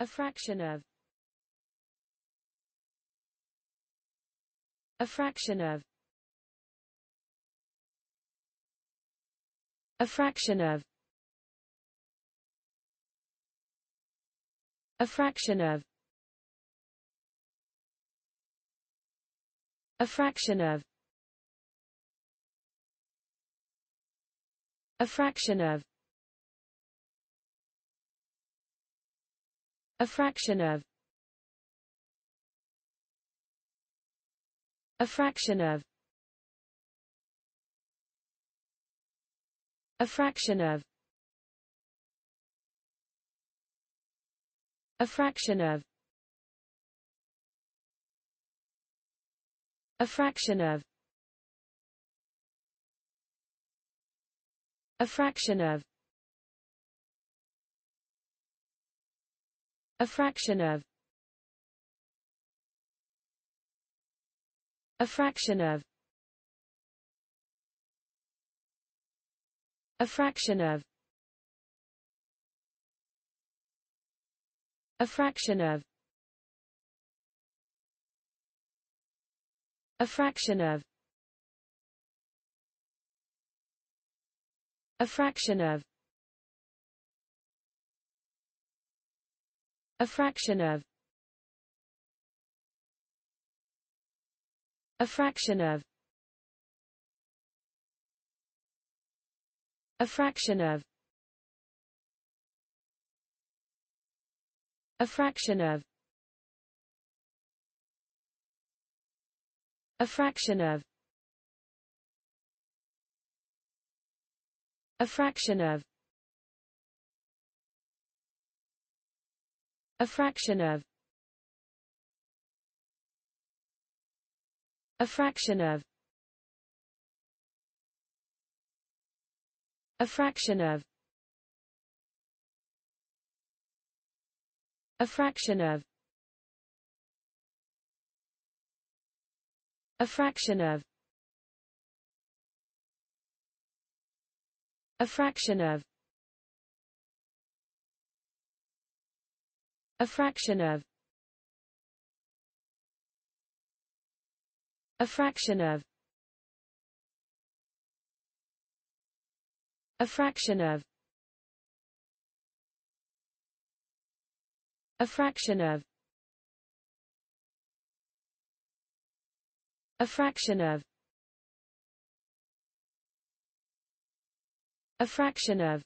A fraction of A fraction of A fraction of A fraction of A fraction of A fraction of A fraction of A fraction of A fraction of A fraction of A fraction of A fraction of A fraction of A fraction of A fraction of A fraction of A fraction of A fraction of A fraction of A fraction of A fraction of A fraction of A fraction of A fraction of A fraction of A fraction of A fraction of A fraction of A fraction of A fraction of A fraction of A fraction of A fraction of A fraction of A fraction of A fraction of